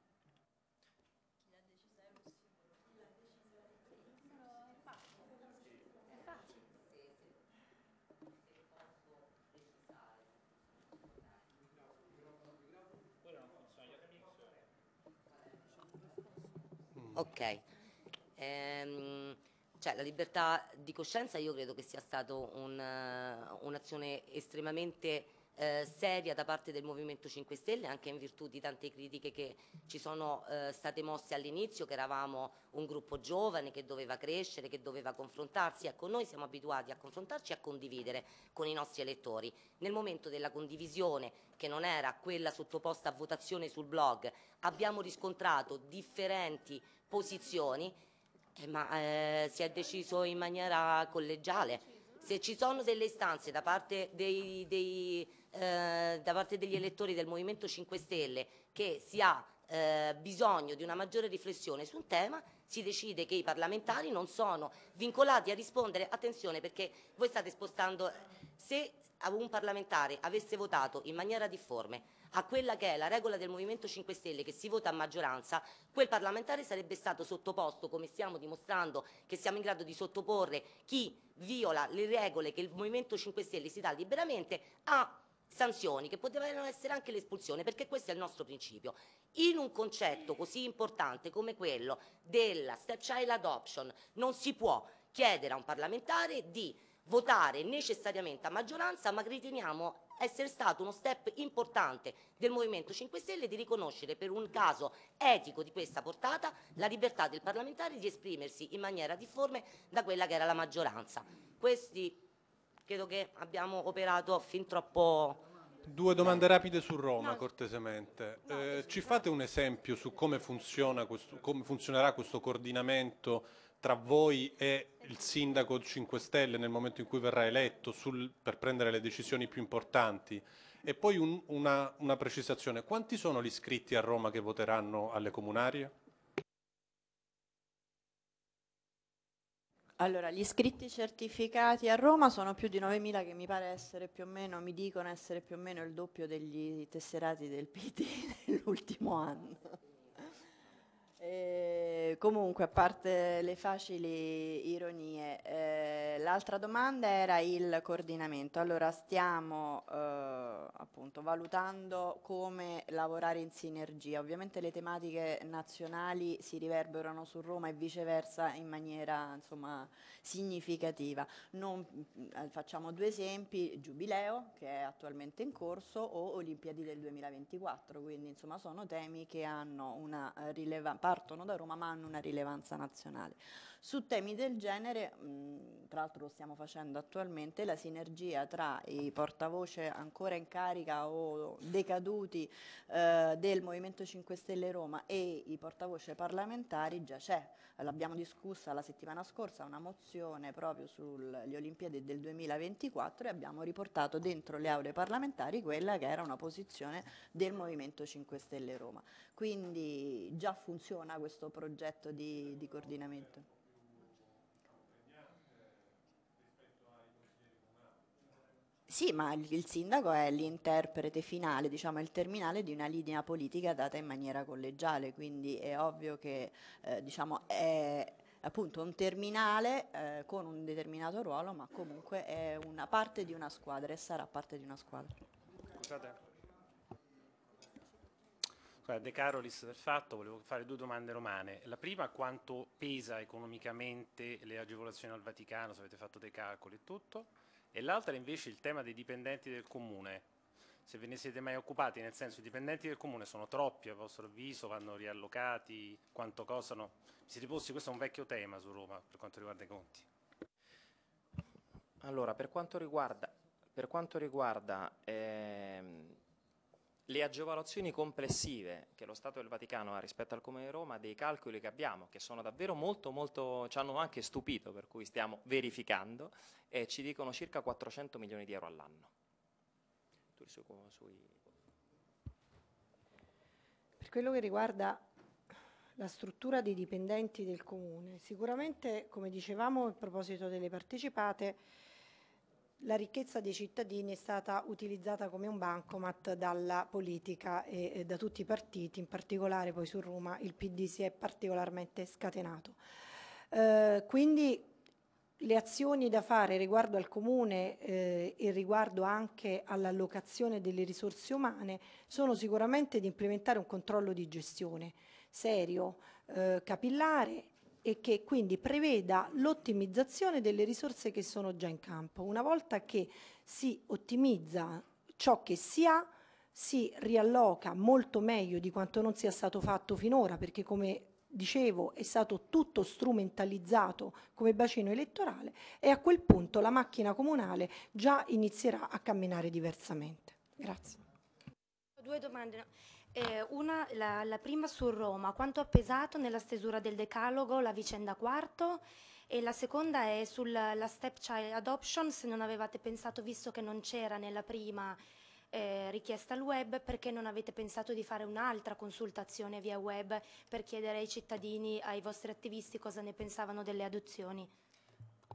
Cioè la libertà di coscienza io credo che sia stata eh, un'azione estremamente eh, seria da parte del Movimento 5 Stelle anche in virtù di tante critiche che ci sono eh, state mosse all'inizio che eravamo un gruppo giovane che doveva crescere, che doveva confrontarsi ecco noi siamo abituati a confrontarci e a condividere con i nostri elettori nel momento della condivisione che non era quella sottoposta a votazione sul blog abbiamo riscontrato differenti posizioni eh, ma eh, si è deciso in maniera collegiale. Se ci sono delle istanze da parte, dei, dei, eh, da parte degli elettori del Movimento 5 Stelle che si ha eh, bisogno di una maggiore riflessione su un tema, si decide che i parlamentari non sono vincolati a rispondere. Attenzione perché voi state spostando, se un parlamentare avesse votato in maniera difforme a quella che è la regola del Movimento 5 Stelle che si vota a maggioranza, quel parlamentare sarebbe stato sottoposto, come stiamo dimostrando che siamo in grado di sottoporre chi viola le regole che il Movimento 5 Stelle si dà liberamente, a sanzioni che potevano essere anche l'espulsione perché questo è il nostro principio in un concetto così importante come quello della stepchild adoption non si può chiedere a un parlamentare di votare necessariamente a maggioranza, ma riteniamo essere stato uno step importante del Movimento 5 Stelle di riconoscere per un caso etico di questa portata la libertà del parlamentare di esprimersi in maniera difforme da quella che era la maggioranza. Questi credo che abbiamo operato fin troppo... Due domande rapide su Roma, no, cortesemente. No, eh, ci fate un esempio su come, funziona questo, come funzionerà questo coordinamento tra voi e il sindaco 5 Stelle nel momento in cui verrà eletto sul, per prendere le decisioni più importanti? E poi un, una, una precisazione, quanti sono gli iscritti a Roma che voteranno alle comunarie? Allora, gli iscritti certificati a Roma sono più di 9.000 che mi pare essere più o meno, mi dicono essere più o meno il doppio degli tesserati del PT nell'ultimo anno. Eh, comunque, a parte le facili ironie, eh, l'altra domanda era il coordinamento. Allora, stiamo eh, appunto valutando come lavorare in sinergia. Ovviamente le tematiche nazionali si riverberano su Roma e viceversa in maniera insomma, significativa. Non, eh, facciamo due esempi, Giubileo, che è attualmente in corso, o Olimpiadi del 2024, quindi insomma sono temi che hanno una rilevanza partono da Roma ma hanno una rilevanza nazionale. Su temi del genere, mh, tra l'altro lo stiamo facendo attualmente, la sinergia tra i portavoce ancora in carica o decaduti eh, del Movimento 5 Stelle Roma e i portavoce parlamentari già c'è. L'abbiamo discussa la settimana scorsa, una mozione proprio sulle Olimpiadi del 2024 e abbiamo riportato dentro le aule parlamentari quella che era una posizione del Movimento 5 Stelle Roma. Quindi già funziona questo progetto di, di coordinamento. Sì, ma il sindaco è l'interprete finale, diciamo il terminale di una linea politica data in maniera collegiale, quindi è ovvio che eh, diciamo, è appunto un terminale eh, con un determinato ruolo, ma comunque è una parte di una squadra e sarà parte di una squadra. Scusate. De Carolis per fatto, volevo fare due domande romane. La prima, quanto pesa economicamente le agevolazioni al Vaticano, se avete fatto dei calcoli e tutto? e l'altra invece il tema dei dipendenti del comune. Se ve ne siete mai occupati, nel senso i dipendenti del comune sono troppi a vostro avviso, vanno riallocati, quanto costano? Mi siete posti, questo è un vecchio tema su Roma per quanto riguarda i conti. Allora, per quanto riguarda, per quanto riguarda ehm, le agevolazioni complessive che lo Stato del Vaticano ha rispetto al Comune di Roma, dei calcoli che abbiamo, che sono davvero molto, molto, ci hanno anche stupito, per cui stiamo verificando, eh, ci dicono circa 400 milioni di euro all'anno. Per quello che riguarda la struttura dei dipendenti del Comune, sicuramente, come dicevamo a proposito delle partecipate, la ricchezza dei cittadini è stata utilizzata come un bancomat dalla politica e, da tutti i partiti, in particolare poi su Roma il PD si è particolarmente scatenato. Eh, quindi le azioni da fare riguardo al comune eh, e riguardo anche all'allocazione delle risorse umane sono sicuramente di implementare un controllo di gestione serio, eh, capillare e che quindi preveda l'ottimizzazione delle risorse che sono già in campo. Una volta che si ottimizza ciò che si ha, si rialloca molto meglio di quanto non sia stato fatto finora, perché come dicevo è stato tutto strumentalizzato come bacino elettorale e a quel punto la macchina comunale già inizierà a camminare diversamente. Grazie. Due domande. Eh, una, la, la, prima su Roma, quanto ha pesato nella stesura del decalogo la vicenda quarto? E la seconda è sulla stepchild adoption, se non avevate pensato, visto che non c'era nella prima eh, richiesta al web, perché non avete pensato di fare un'altra consultazione via web per chiedere ai cittadini, ai vostri attivisti cosa ne pensavano delle adozioni?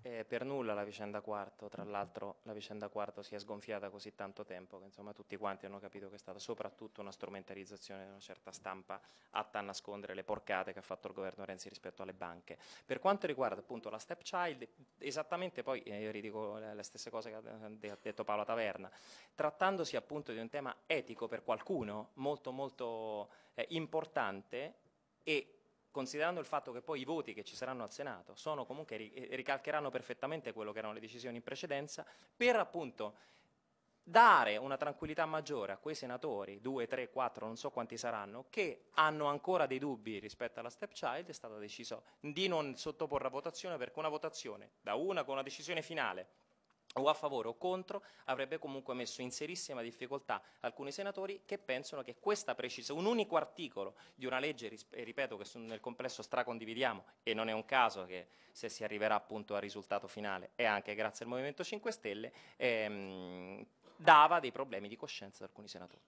Eh, per nulla la vicenda quarto, tra l'altro la vicenda quarto si è sgonfiata così tanto tempo che insomma tutti quanti hanno capito che è stata soprattutto una strumentalizzazione di una certa stampa atta a nascondere le porcate che ha fatto il governo Renzi rispetto alle banche. Per quanto riguarda appunto la stepchild, esattamente poi, eh, io ridico le stesse cose che ha detto Paola Taverna, trattandosi appunto di un tema etico per qualcuno molto molto eh, importante e considerando il fatto che poi i voti che ci saranno al Senato sono comunque eh, ricalcheranno perfettamente quello che erano le decisioni in precedenza, per appunto dare una tranquillità maggiore a quei senatori, due, tre, quattro, non so quanti saranno, che hanno ancora dei dubbi rispetto alla stepchild, è stato deciso di non sottoporre a votazione perché una votazione da una con una decisione finale o a favore o contro, avrebbe comunque messo in serissima difficoltà alcuni senatori che pensano che questa precisa, un unico articolo di una legge, ripeto che nel complesso stracondividiamo e non è un caso che se si arriverà appunto al risultato finale è anche grazie al Movimento 5 Stelle, ehm, dava dei problemi di coscienza ad alcuni senatori.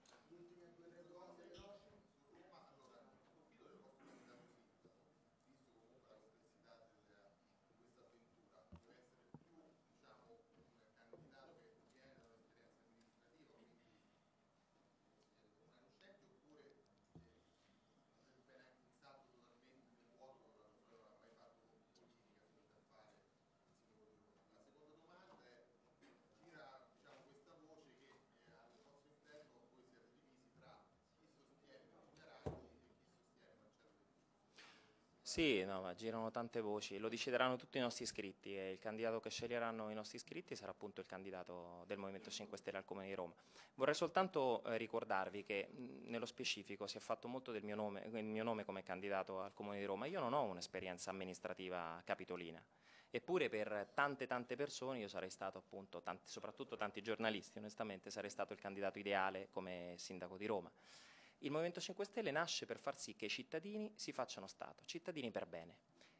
Sì, no, ma girano tante voci, lo decideranno tutti i nostri iscritti e il candidato che sceglieranno i nostri iscritti sarà appunto il candidato del Movimento 5 Stelle al Comune di Roma. Vorrei soltanto eh, ricordarvi che mh, nello specifico si è fatto molto del mio nome, del mio nome come candidato al Comune di Roma, io non ho un'esperienza amministrativa capitolina. Eppure per tante tante persone io sarei stato appunto, tanti, soprattutto tanti giornalisti onestamente, sarei stato il candidato ideale come sindaco di Roma. Il Movimento 5 Stelle nasce per far sì che i cittadini si facciano Stato, cittadini per bene.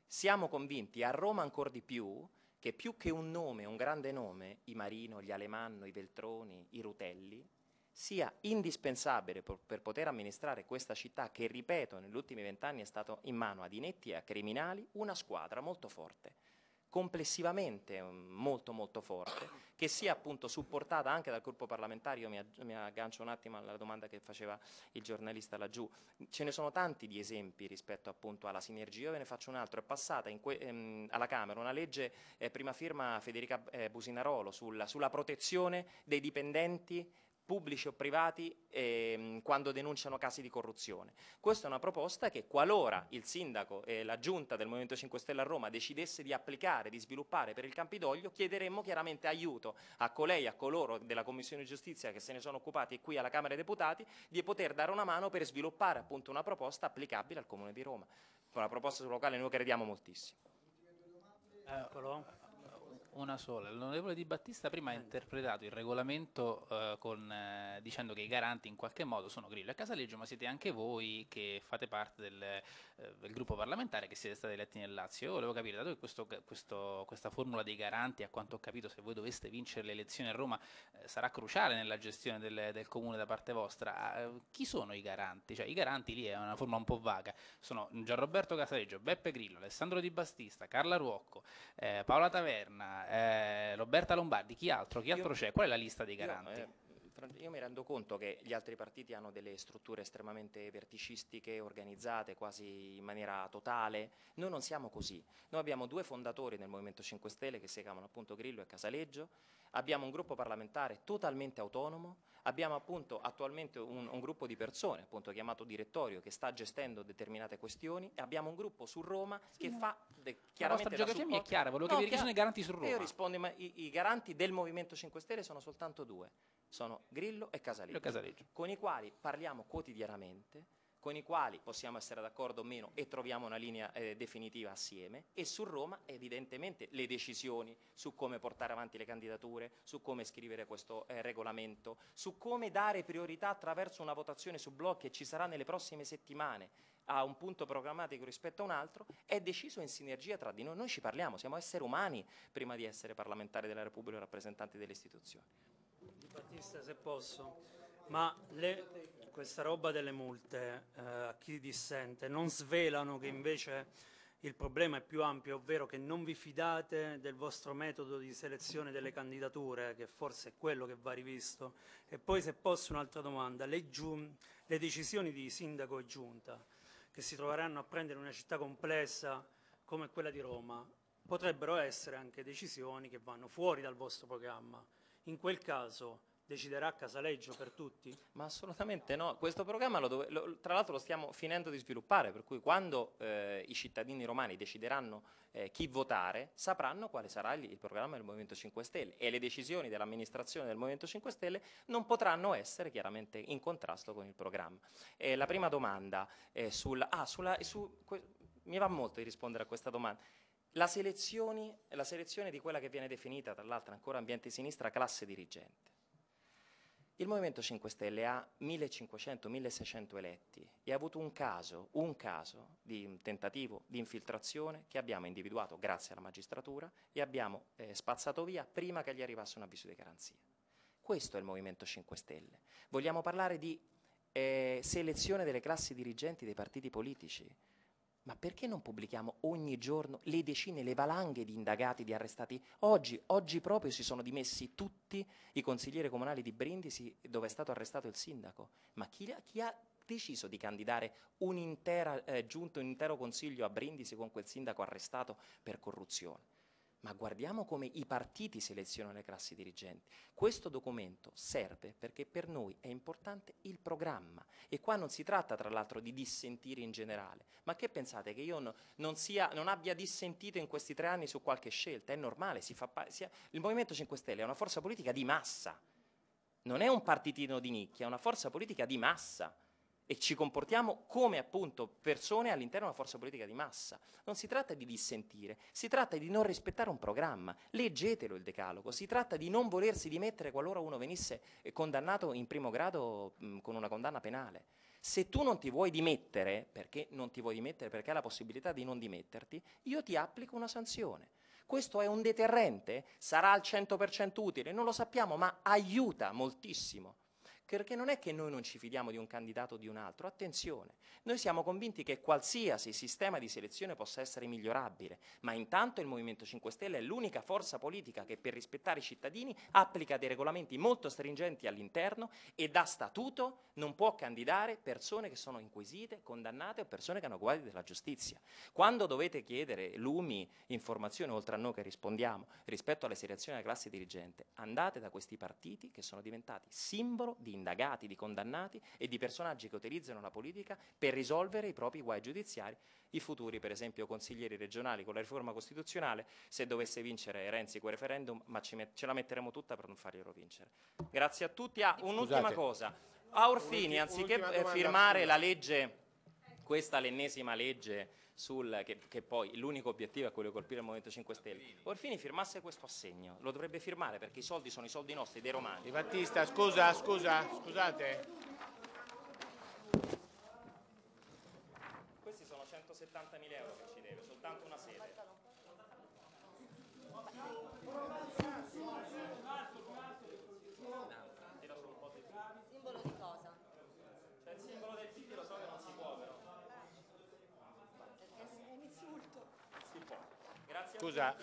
Siamo convinti, a Roma ancora di più, che più che un nome, un grande nome, i Marino, gli Alemanno, i Veltroni, i Rutelli, sia indispensabile per, poter amministrare questa città che, ripeto, negli ultimi vent'anni è stata in mano a dinetti e a criminali, una squadra molto forte complessivamente mm, molto molto forte, che sia appunto supportata anche dal gruppo parlamentare, io mi, ag mi, aggancio un attimo alla domanda che faceva il giornalista laggiù, ce ne sono tanti di esempi rispetto appunto alla sinergia, io ve ne faccio un altro, è passata ehm, alla Camera una legge eh, prima firma Federica eh, Businarolo sulla, sulla protezione dei dipendenti pubblici o privati ehm, quando denunciano casi di corruzione. Questa è una proposta che qualora il sindaco e la giunta del Movimento 5 Stelle a Roma decidesse di applicare, di sviluppare per il Campidoglio, chiederemmo chiaramente aiuto a colei, a coloro della Commissione Giustizia che se ne sono occupati qui alla Camera dei Deputati, di poter dare una mano per sviluppare appunto una proposta applicabile al Comune di Roma. Una proposta sulla quale noi crediamo moltissimo. Eccolo. Eh, una sola. L'onorevole Di Battista prima ha eh. interpretato il regolamento eh, con, eh, dicendo che i garanti in qualche modo sono Grillo e Casaleggio, ma siete anche voi che fate parte del, eh, del gruppo parlamentare che siete stati eletti nel Lazio. Io volevo capire, dato che questo, questo, questa formula dei garanti, a quanto ho capito, se voi doveste vincere le elezioni a Roma, eh, sarà cruciale nella gestione del, del comune da parte vostra. Ah, eh, chi sono i garanti? Cioè, I garanti lì è una forma un po' vaga. Sono Gianroberto Casaleggio, Beppe Grillo, Alessandro Di Battista, Carla Ruocco, Paola Taverna, eh, Roberta Lombardi, chi altro? Chi altro c'è? Qual è la lista dei garanti? Io, eh, io mi rendo conto che gli altri partiti hanno delle strutture estremamente verticistiche, organizzate quasi in maniera totale, noi non siamo così, noi abbiamo due fondatori nel Movimento 5 Stelle che si chiamano appunto Grillo e Casaleggio, abbiamo un gruppo parlamentare totalmente autonomo, abbiamo appunto attualmente un, un gruppo di persone appunto chiamato direttorio che sta gestendo determinate questioni e abbiamo un gruppo su Roma che sì, fa de, chiaramente... La vostra è chiara, volevo no, capire chi sono i garanti su Roma. Io rispondo, ma i, i garanti del Movimento 5 Stelle sono soltanto due sono Grillo e Casaleggio, Casaleggio, con i quali parliamo quotidianamente, con i quali possiamo essere d'accordo o meno e troviamo una linea eh, definitiva assieme e su Roma evidentemente le decisioni su come portare avanti le candidature, su come scrivere questo eh, regolamento, su come dare priorità attraverso una votazione su blocchi che ci sarà nelle prossime settimane a un punto programmatico rispetto a un altro, è deciso in sinergia tra di noi. Noi ci parliamo, siamo esseri umani prima di essere parlamentari della Repubblica o rappresentanti delle istituzioni. Battista se posso, ma le, questa roba delle multe eh, a chi dissente non svelano che invece il problema è più ampio, ovvero che non vi fidate del vostro metodo di selezione delle candidature, che forse è quello che va rivisto. E poi se posso un'altra domanda, le, le decisioni di sindaco e giunta che si troveranno a prendere una città complessa come quella di Roma potrebbero essere anche decisioni che vanno fuori dal vostro programma in quel caso deciderà Casaleggio per tutti? Ma assolutamente no, questo programma lo dove, lo, tra l'altro lo stiamo finendo di sviluppare, per cui quando eh, i cittadini romani decideranno eh, chi votare, sapranno quale sarà il, il programma del Movimento 5 Stelle e le decisioni dell'amministrazione del Movimento 5 Stelle non potranno essere chiaramente in contrasto con il programma. Eh, la prima domanda eh, sul, ah, sulla, su, que, mi va molto di rispondere a questa domanda la, selezione, la selezione di quella che viene definita, tra l'altro ancora ambiente sinistra, classe dirigente. Il Movimento 5 Stelle ha 1500-1600 eletti e ha avuto un caso, un caso di tentativo di infiltrazione che abbiamo individuato grazie alla magistratura e abbiamo eh, spazzato via prima che gli arrivasse un avviso di garanzia. Questo è il Movimento 5 Stelle. Vogliamo parlare di eh, selezione delle classi dirigenti dei partiti politici? Ma perché non pubblichiamo ogni giorno le decine, le valanghe di indagati, di arrestati? Oggi, oggi proprio si sono dimessi tutti i consiglieri comunali di Brindisi dove è stato arrestato il sindaco. Ma chi, chi ha deciso di candidare un'intera eh, giunta, un intero consiglio a Brindisi con quel sindaco arrestato per corruzione? ma guardiamo come i partiti selezionano le classi dirigenti. Questo documento serve perché per noi è importante il programma e qua non si tratta tra l'altro di dissentire in generale, ma che pensate che io no, non, sia, non, abbia dissentito in questi tre anni su qualche scelta? È normale, pa- sia, il Movimento 5 Stelle è una forza politica di massa, non è un partitino di nicchia, è una forza politica di massa e ci comportiamo come appunto persone all'interno di una forza politica di massa. Non si tratta di dissentire, si tratta di non rispettare un programma. Leggetelo il decalogo, si tratta di non volersi dimettere qualora uno venisse eh, condannato in primo grado mh, con una condanna penale. Se tu non ti vuoi dimettere, perché non ti vuoi dimettere, perché hai la possibilità di non dimetterti, io ti applico una sanzione. Questo è un deterrente? Sarà al 100% utile? Non lo sappiamo, ma aiuta moltissimo. Perché non è che noi non ci fidiamo di un candidato o di un altro, attenzione, noi siamo convinti che qualsiasi sistema di selezione possa essere migliorabile, ma intanto il Movimento 5 Stelle è l'unica forza politica che per rispettare i cittadini applica dei regolamenti molto stringenti all'interno e da statuto non può candidare persone che sono inquisite, condannate o persone che hanno guardi della giustizia. Quando dovete chiedere l'UMI informazioni, oltre a noi che rispondiamo, rispetto alle selezioni della classe dirigente, andate da questi partiti che sono diventati simbolo di indagati, di condannati e di personaggi che utilizzano la politica per risolvere i propri guai giudiziari, i futuri per esempio consiglieri regionali con la riforma costituzionale, se dovesse vincere Renzi quel referendum, ma ce, met- ce la metteremo tutta per non farglielo vincere. Grazie a tutti. Ah, un'ultima Scusate. cosa, a Orfini, anziché eh, firmare la legge, questa l'ennesima legge sul, che, che, poi l'unico obiettivo è quello di colpire il Movimento 5 Stelle, Orfini firmasse questo assegno, lo dovrebbe firmare perché i soldi sono i soldi nostri, dei romani. Di Battista, scusa, scusa, scusate. Questi sono 170 mila euro che ci deve, soltanto una sede. Scusa.